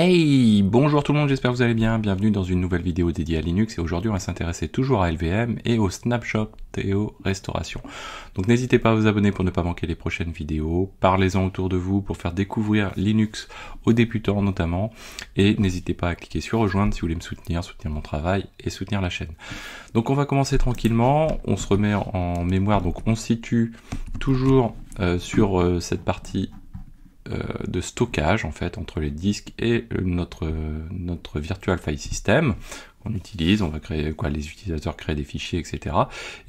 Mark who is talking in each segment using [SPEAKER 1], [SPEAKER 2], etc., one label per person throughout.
[SPEAKER 1] Hey, bonjour tout le monde, j'espère que vous allez bien. Bienvenue dans une nouvelle vidéo dédiée à Linux et aujourd'hui on va s'intéresser toujours à LVM et au snapshot et aux restaurations. Donc n'hésitez pas à vous abonner pour ne pas manquer les prochaines vidéos. Parlez-en autour de vous pour faire découvrir Linux aux débutants notamment. Et n'hésitez pas à cliquer sur rejoindre si vous voulez me soutenir, soutenir mon travail et soutenir la chaîne. Donc on va commencer tranquillement. On se remet en mémoire, donc on se situe toujours euh, sur euh, cette partie euh, de stockage en fait entre les disques et euh, notre, euh, notre virtual file system qu'on utilise, on va créer quoi les utilisateurs créent des fichiers, etc.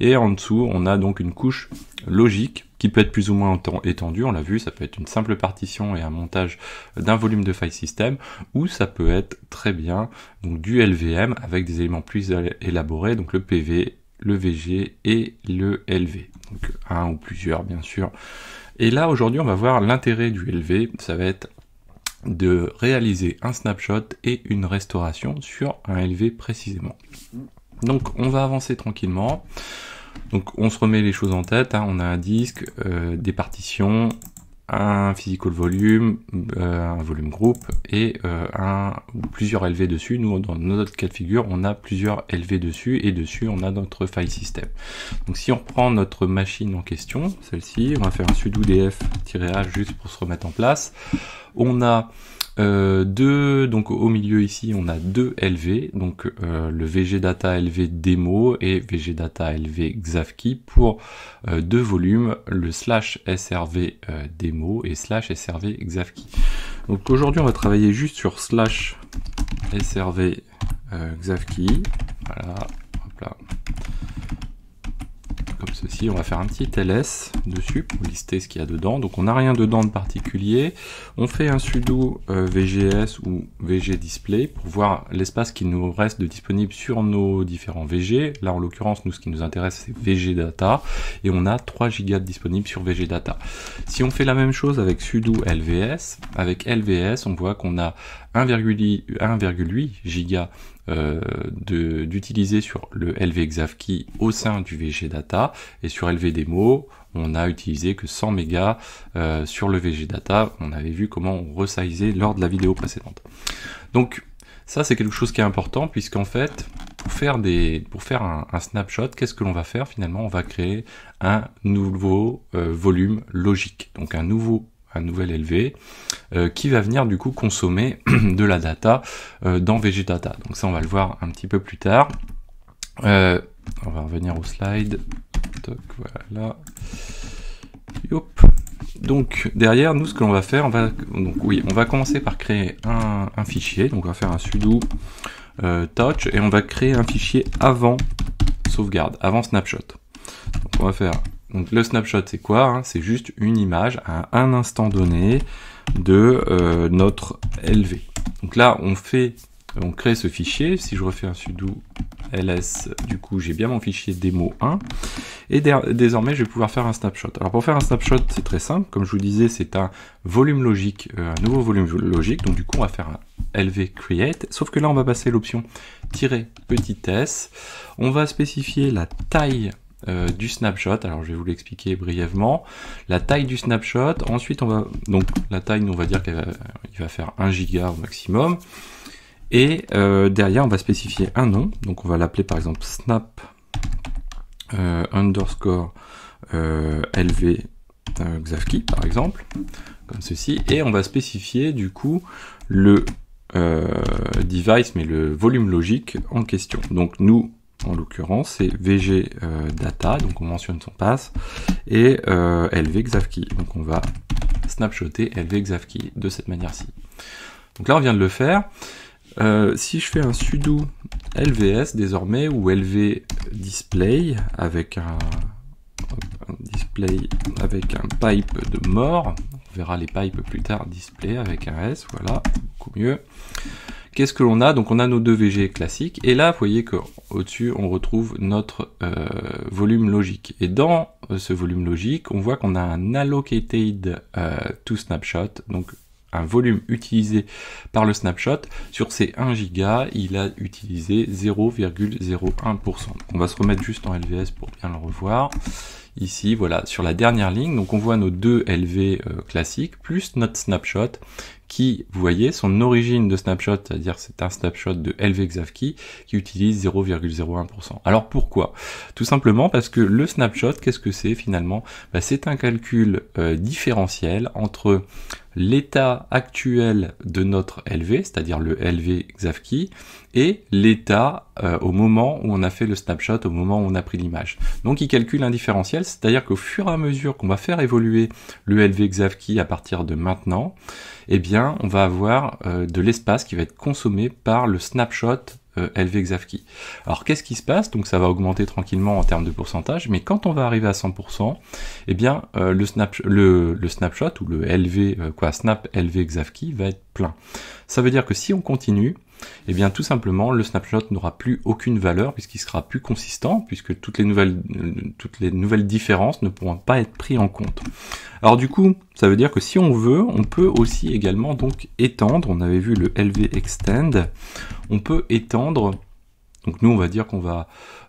[SPEAKER 1] Et en dessous, on a donc une couche logique qui peut être plus ou moins étendue, on l'a vu, ça peut être une simple partition et un montage d'un volume de file system, ou ça peut être très bien donc du LVM avec des éléments plus élaborés, donc le PV, le VG et le LV. Donc un ou plusieurs bien sûr et là, aujourd'hui, on va voir l'intérêt du LV. Ça va être de réaliser un snapshot et une restauration sur un LV précisément. Donc, on va avancer tranquillement. Donc, on se remet les choses en tête. Hein. On a un disque, euh, des partitions, un physical volume, euh, un volume groupe et euh, un plusieurs LV dessus. Nous, dans notre cas de figure, on a plusieurs LV dessus et dessus, on a notre file system. Donc si on reprend notre machine en question, celle-ci, on va faire un sudo df-a juste pour se remettre en place. On a euh, deux, donc au milieu ici, on a deux LV, donc euh, le VGData LV démo et VGData LV Xavki pour euh, deux volumes, le slash SRV démo et slash SRV Xavki. Donc aujourd'hui, on va travailler juste sur slash SRV Xavki. Voilà, ceci. On va faire un petit ls dessus pour lister ce qu'il y a dedans. Donc on n'a rien dedans de particulier. On fait un sudo euh, VGS ou VG display pour voir l'espace qui nous reste de disponible sur nos différents VG. Là en l'occurrence, nous ce qui nous intéresse c'est VG data et on a 3 Go disponibles sur VG data. Si on fait la même chose avec sudo LVS, avec LVS on voit qu'on a 1,8 giga euh, d'utiliser sur le LVExavKey au sein du VGData et sur LVDemo on a utilisé que 100 mégas euh, sur le VGData. On avait vu comment on resizait lors de la vidéo précédente. Donc ça c'est quelque chose qui est important puisqu'en fait pour faire des pour faire un, snapshot, qu'est-ce que l'on va faire finalement On va créer un nouveau euh, volume logique, donc un nouveau un nouvel élevé, euh, qui va venir du coup consommer de la data euh, dans dans data Donc ça, on va le voir un petit peu plus tard. Euh, on va revenir au slide. voilà. Donc derrière, nous, ce que l'on va faire, on va, donc, oui, on va commencer par créer un, un fichier. Donc on va faire un sudo touch et on va créer un fichier avant sauvegarde, avant snapshot. Donc on va faire donc le snapshot, c'est quoi hein C'est juste une image à un instant donné de euh, notre LV. Donc là, on fait, on crée ce fichier. Si je refais un sudo ls, du coup, j'ai bien mon fichier démo1. Et désormais, je vais pouvoir faire un snapshot. Alors pour faire un snapshot, c'est très simple. Comme je vous disais, c'est un volume logique, euh, un nouveau volume logique. Donc du coup, on va faire un LV create. Sauf que là, on va passer l'option "-petit s". On va spécifier la taille euh, du snapshot. Alors je vais vous l'expliquer brièvement. La taille du snapshot. Ensuite, on va donc la taille, nous, on va dire qu'il va, faire 1 giga au maximum. Et euh, derrière, on va spécifier un nom. Donc on va l'appeler par exemple snap euh, underscore lv xavki par exemple, comme ceci. Et on va spécifier du coup le device, mais le volume logique en question. Donc nous, en l'occurrence, c'est VG euh, data, donc on mentionne son pass, et euh, Donc on va snapshotter LV de cette manière-ci. Donc là, on vient de le faire. Euh, si je fais un sudo LVS désormais, ou LV display avec un, un display avec un pipe de mort, on verra les pipes plus tard display avec un S, voilà, beaucoup mieux. Qu'est-ce que l'on a Donc on a nos deux VG classiques, et là vous voyez qu'au-dessus on retrouve notre euh, volume logique. Et dans euh, ce volume logique, on voit qu'on a un allocated euh, to snapshot, donc un volume utilisé par le snapshot, sur ces 1 giga, il a utilisé 0,01%. On va se remettre juste en LVS pour bien le revoir. Ici, voilà, sur la dernière ligne, donc on voit nos deux LV classiques, plus notre snapshot, qui, vous voyez, son origine de snapshot, c'est-à-dire c'est un snapshot de lv LVXavKey qui utilise 0,01%. Alors pourquoi Tout simplement parce que le snapshot, qu'est-ce que c'est finalement bah, C'est un calcul euh, différentiel entre l'état actuel de notre LV, c'est-à-dire le LV Xavki, et l'état euh, au moment où on a fait le snapshot, au moment où on a pris l'image. Donc il calcule un différentiel, c'est-à-dire qu'au fur et à mesure qu'on va faire évoluer le LV Xavki à partir de maintenant, et eh bien on va avoir euh, de l'espace qui va être consommé par le snapshot euh, Alors qu'est-ce qui se passe Donc ça va augmenter tranquillement en termes de pourcentage, mais quand on va arriver à 100%, eh bien euh, le, snapshot ou le LV, euh, quoi, snap LVXAFKI va être plein. Ça veut dire que si on continue, et eh bien tout simplement, le snapshot n'aura plus aucune valeur puisqu'il sera plus consistant, puisque toutes les nouvelles, euh, toutes les nouvelles différences ne pourront pas être prises en compte. Alors du coup, ça veut dire que si on veut, on peut aussi également donc étendre, on avait vu le LV extend, on peut étendre donc nous, on va dire qu'on va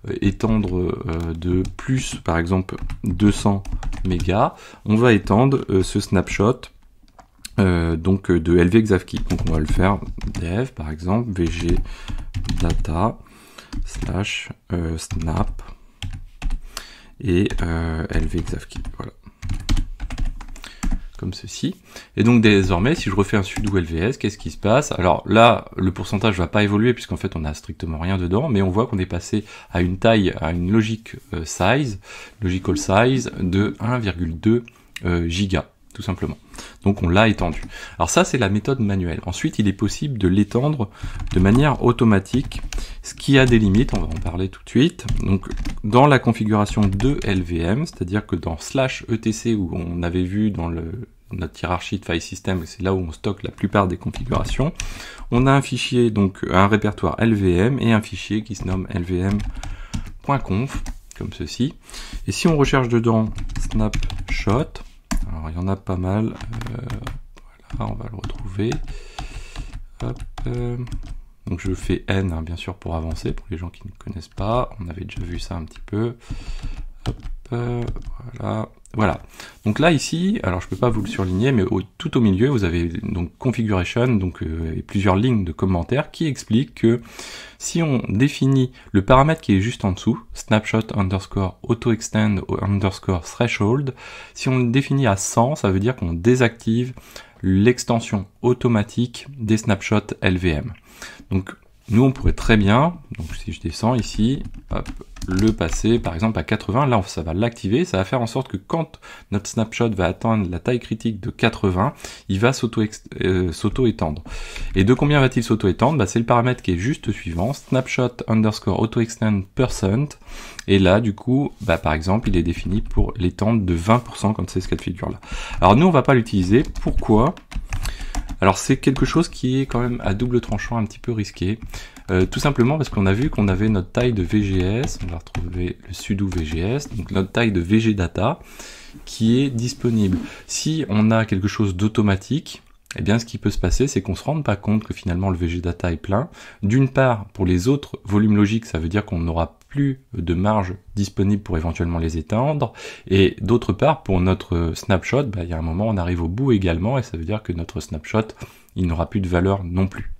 [SPEAKER 1] euh, étendre euh, de plus, par exemple, 200 mégas. On va étendre ce snapshot euh, donc euh, de LV Donc on va le faire dev par exemple vg data slash euh, snap et euh, Voilà. Comme ceci. Et donc désormais, si je refais un sudo LVS, qu'est-ce qui se passe Alors là, le pourcentage va pas évoluer puisqu'en fait on n'a strictement rien dedans, mais on voit qu'on est passé à une taille, à une logique size, logical size de 1,2 giga tout simplement. Donc on l'a étendu. Alors ça, c'est la méthode manuelle. Ensuite, il est possible de l'étendre de manière automatique, ce qui a des limites, on va en parler tout de suite. Donc dans la configuration de LVM, c'est-à-dire que dans slash etc, où on avait vu dans le, notre hiérarchie de file system, c'est là où on stocke la plupart des configurations, on a un fichier, donc un répertoire LVM et un fichier qui se nomme lvm.conf, comme ceci. Et si on recherche dedans snapshot, alors il y en a pas mal. Euh, voilà, on va le retrouver. Euh, donc je fais N hein, bien sûr pour avancer, pour les gens qui ne connaissent pas. On avait déjà vu ça un petit peu. Hop, euh, voilà. Voilà. Donc là ici, alors je peux pas vous le surligner, mais au, tout au milieu, vous avez donc configuration, donc euh, et plusieurs lignes de commentaires qui expliquent que si on définit le paramètre qui est juste en dessous, snapshot underscore auto-extend underscore threshold, si on le définit à 100, ça veut dire qu'on désactive l'extension automatique des snapshots LVM. Donc nous, on pourrait très bien, donc si je descends ici, le passer par exemple à 80. Là, ça va l'activer. Ça va faire en sorte que quand notre snapshot va atteindre la taille critique de 80, il va euh, s'auto-étendre. Et de combien va-t-il s'auto-étendre bah, C'est le paramètre qui est juste suivant, snapshot underscore auto-extend percent. Et là, du coup, bah, par exemple, il est défini pour l'étendre de 20%, quand c'est ce cas de figure-là. Alors nous, on va pas l'utiliser. Pourquoi alors c'est quelque chose qui est quand même à double tranchant un petit peu risqué. Euh, tout simplement parce qu'on a vu qu'on avait notre taille de VGS, on va retrouver le sudo VGS, donc notre taille de VG data qui est disponible. Si on a quelque chose d'automatique, eh bien ce qui peut se passer, c'est qu'on se rende pas compte que finalement le VG data est plein. D'une part, pour les autres volumes logiques, ça veut dire qu'on n'aura plus de marge disponible pour éventuellement les étendre. Et d'autre part, pour notre snapshot, bah, il y a un moment, on arrive au bout également, et ça veut dire que notre snapshot, il n'aura plus de valeur non plus.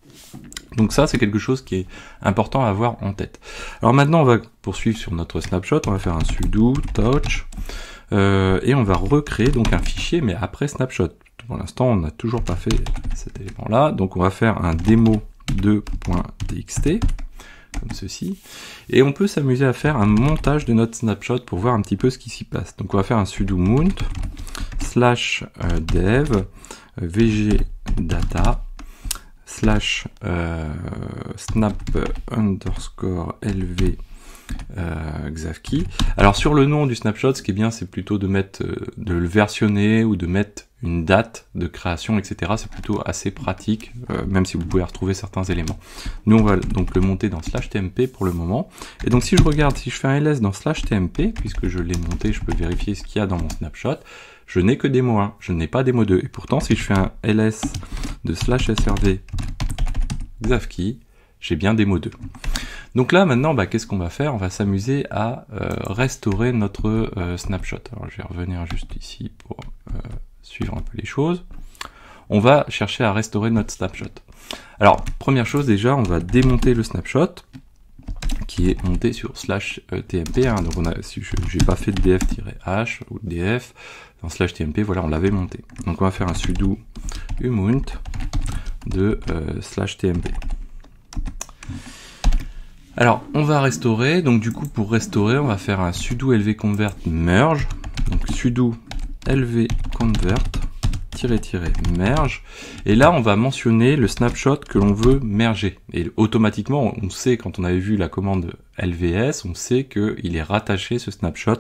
[SPEAKER 1] Donc ça, c'est quelque chose qui est important à avoir en tête. Alors maintenant, on va poursuivre sur notre snapshot, on va faire un sudo touch, euh, et on va recréer donc un fichier, mais après snapshot. Pour l'instant, on n'a toujours pas fait cet élément-là, donc on va faire un démo2.txt comme ceci. Et on peut s'amuser à faire un montage de notre snapshot pour voir un petit peu ce qui s'y passe. Donc on va faire un sudo mount slash euh, dev euh, vg data slash euh, snap underscore lv Alors sur le nom du snapshot, ce qui est bien, c'est plutôt de mettre, de le versionner ou de mettre une date de création, etc. C'est plutôt assez pratique, euh, même si vous pouvez retrouver certains éléments. Nous, on va donc le monter dans slash tmp pour le moment. Et donc, si je regarde, si je fais un ls dans slash tmp, puisque je l'ai monté, je peux vérifier ce qu'il y a dans mon snapshot. Je n'ai que mots 1, je n'ai pas des mots 2. Et pourtant, si je fais un ls de slash srv xafki, j'ai bien des mots 2. Donc là, maintenant, bah, qu'est-ce qu'on va faire On va s'amuser à euh, restaurer notre euh, snapshot. Alors, je vais revenir juste ici pour suivre un peu les choses, on va chercher à restaurer notre snapshot. Alors, première chose déjà, on va démonter le snapshot qui est monté sur slash euh, tmp. Hein. donc on a, si j'ai pas fait de df-h ou df dans slash tmp, voilà, on l'avait monté. Donc on va faire un sudo umount de euh, slash tmp. Alors on va restaurer, donc du coup pour restaurer on va faire un sudo lv convert merge, donc sudo LV tirer merge et là on va mentionner le snapshot que l'on veut merger et automatiquement on sait quand on avait vu la commande lvs on sait que il est rattaché ce snapshot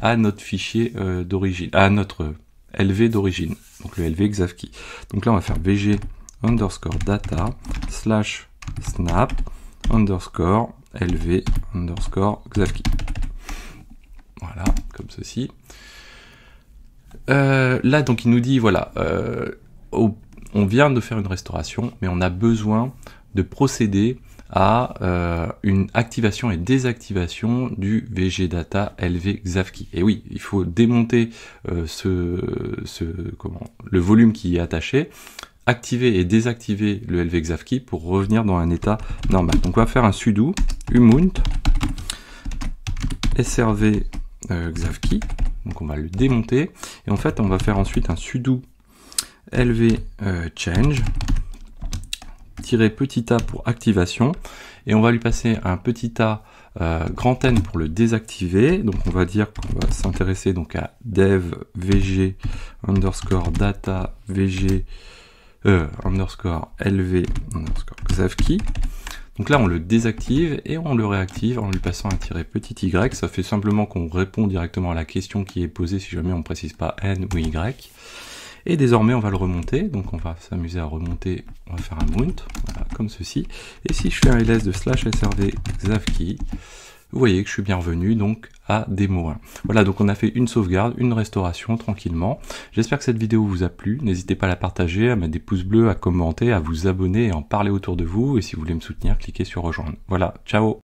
[SPEAKER 1] à notre fichier euh, d'origine à notre lv d'origine donc le lv xavki donc là on va faire vg underscore data slash snap underscore lv underscore xavki voilà comme ceci euh, là, donc, il nous dit, voilà, euh, on vient de faire une restauration, mais on a besoin de procéder à euh, une activation et désactivation du VG LV Xavki. Et oui, il faut démonter ce, comment, le volume qui est attaché, activer et désactiver le LV Xavki pour revenir dans un état normal. Donc on va faire un sudo umount srv Xavki donc on va le démonter. Et en fait, on va faire ensuite un sudo lv euh, change change petit a pour activation et on va lui passer un petit a euh, grand N pour le désactiver donc on va dire qu'on va s'intéresser donc à dev vg underscore data vg euh, underscore lv underscore donc là, on le désactive et on le réactive en lui passant un tiret petit y. Ça fait simplement qu'on répond directement à la question qui est posée si jamais on ne précise pas n ou y. Et désormais, on va le remonter. Donc on va s'amuser à remonter. On va faire un mount, comme ceci. Et si je fais un ls de slash srv xavkey, vous voyez que je suis bien revenu donc à démo 1. Voilà, donc on a fait une sauvegarde, une restauration tranquillement. J'espère que cette vidéo vous a plu. N'hésitez pas à la partager, à mettre des pouces bleus, à commenter, à vous abonner et en parler autour de vous. Et si vous voulez me soutenir, cliquez sur rejoindre. Voilà, ciao